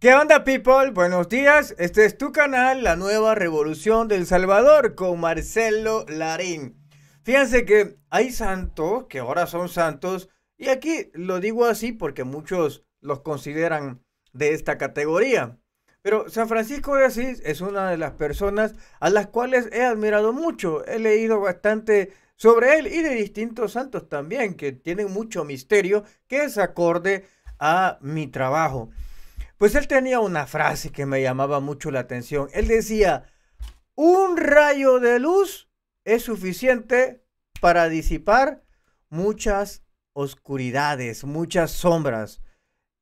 ¿Qué onda people? Buenos días, este es tu canal La Nueva Revolución del Salvador con Marcelo Larín. Fíjense que hay santos que ahora son santos y aquí lo digo así porque muchos los consideran de esta categoría. Pero San Francisco de Asís es una de las personas a las cuales he admirado mucho, he leído bastante sobre él y de distintos santos también que tienen mucho misterio que es acorde a mi trabajo. Pues él tenía una frase que me llamaba mucho la atención. Él decía, un rayo de luz es suficiente para disipar muchas oscuridades, muchas sombras.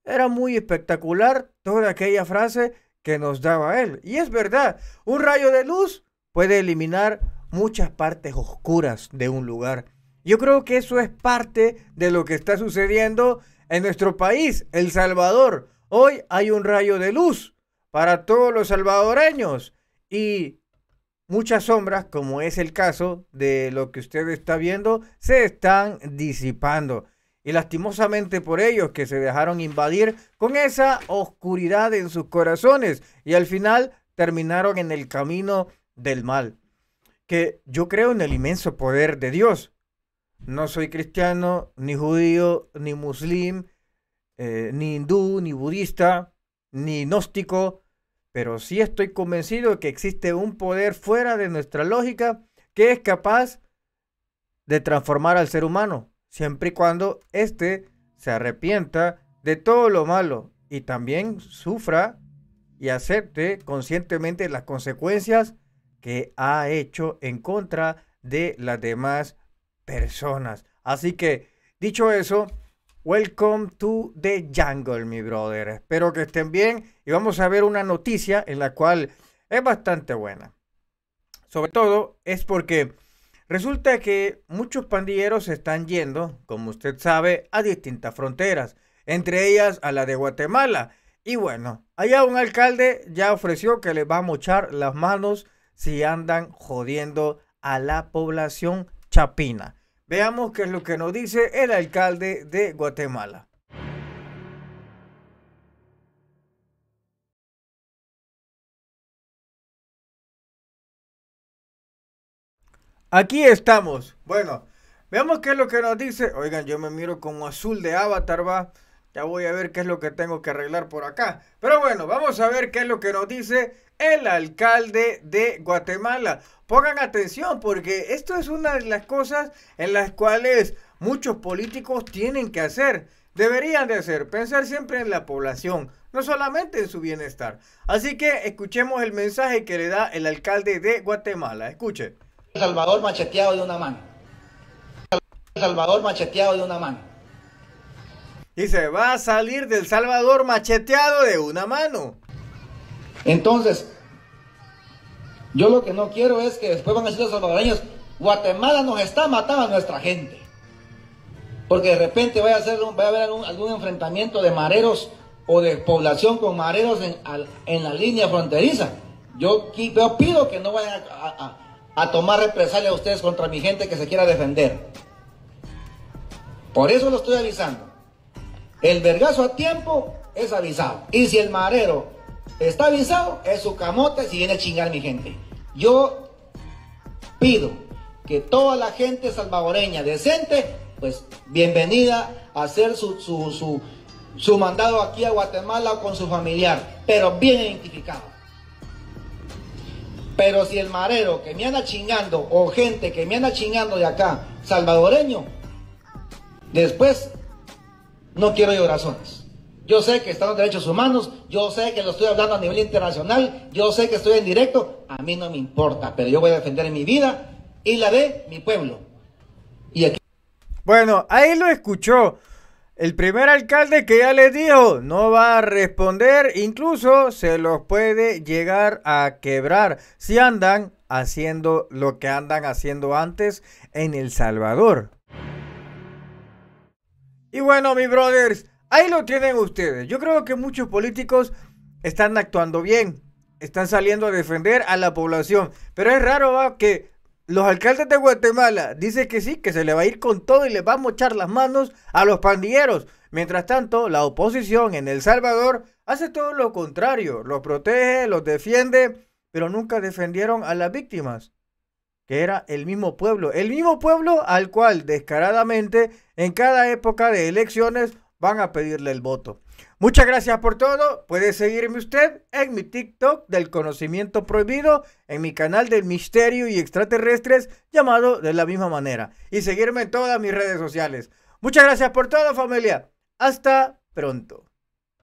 Era muy espectacular toda aquella frase que nos daba él. Y es verdad, un rayo de luz puede eliminar muchas partes oscuras de un lugar. Yo creo que eso es parte de lo que está sucediendo en nuestro país, El Salvador. Hoy hay un rayo de luz para todos los salvadoreños y muchas sombras, como es el caso de lo que usted está viendo, se están disipando. Y lastimosamente por ellos que se dejaron invadir con esa oscuridad en sus corazones y al final terminaron en el camino del mal. Que yo creo en el inmenso poder de Dios. No soy cristiano, ni judío, ni musulmán. Eh, ni hindú, ni budista, ni gnóstico, pero sí estoy convencido de que existe un poder fuera de nuestra lógica que es capaz de transformar al ser humano, siempre y cuando éste se arrepienta de todo lo malo y también sufra y acepte conscientemente las consecuencias que ha hecho en contra de las demás personas. Así que, dicho eso, Welcome to the Jungle, mi brother. Espero que estén bien y vamos a ver una noticia en la cual es bastante buena. Sobre todo es porque resulta que muchos pandilleros se están yendo, como usted sabe, a distintas fronteras, entre ellas a la de Guatemala. Y bueno, allá un alcalde ya ofreció que les va a mochar las manos si andan jodiendo a la población chapina. Veamos qué es lo que nos dice el alcalde de Guatemala. Aquí estamos. Bueno, veamos qué es lo que nos dice. Oigan, yo me miro como azul de avatar, va. Ya voy a ver qué es lo que tengo que arreglar por acá. Pero bueno, vamos a ver qué es lo que nos dice el alcalde de Guatemala. Pongan atención porque esto es una de las cosas en las cuales muchos políticos tienen que hacer. Deberían de hacer, pensar siempre en la población, no solamente en su bienestar. Así que escuchemos el mensaje que le da el alcalde de Guatemala. Escuche. Salvador macheteado de una mano. Salvador macheteado de una mano y se va a salir del Salvador macheteado de una mano. Entonces, yo lo que no quiero es que después van a decir los salvadoreños, Guatemala nos está matando a nuestra gente. Porque de repente va a, haber algún, enfrentamiento de mareros o de población con mareros en, la línea fronteriza. Yo, pido que no vayan a, a tomar represalia a ustedes contra mi gente que se quiera defender. Por eso lo estoy avisando. El vergazo a tiempo es avisado. Y si el marero está avisado, es su camote si viene a chingar mi gente. Yo pido que toda la gente salvadoreña decente, pues bienvenida a hacer su, su mandado aquí a Guatemala con su familiar, pero bien identificado. Pero si el marero que me anda chingando o gente que me anda chingando de acá, salvadoreño, después no quiero oraciones. Yo sé que están los derechos humanos, yo sé que lo estoy hablando a nivel internacional, yo sé que estoy en directo, a mí no me importa, pero yo voy a defender mi vida y la de mi pueblo. Y aquí... Bueno, ahí lo escuchó. El primer alcalde que ya le dijo no va a responder, incluso se los puede llegar a quebrar si andan haciendo lo que andan haciendo antes en El Salvador. Y bueno, mis brothers, ahí lo tienen ustedes. Yo creo que muchos políticos están actuando bien, están saliendo a defender a la población. Pero es raro que los alcaldes de Guatemala dicen que sí, que se le va a ir con todo y les va a mochar las manos a los pandilleros. Mientras tanto, la oposición en El Salvador hace todo lo contrario, los protege, los defiende, pero nunca defendieron a las víctimas que era el mismo pueblo, el mismo pueblo al cual descaradamente en cada época de elecciones van a pedirle el voto. Muchas gracias por todo. Puede seguirme usted en mi TikTok del conocimiento prohibido, en mi canal del misterio y extraterrestres llamado de la misma manera y seguirme en todas mis redes sociales. Muchas gracias por todo familia. Hasta pronto.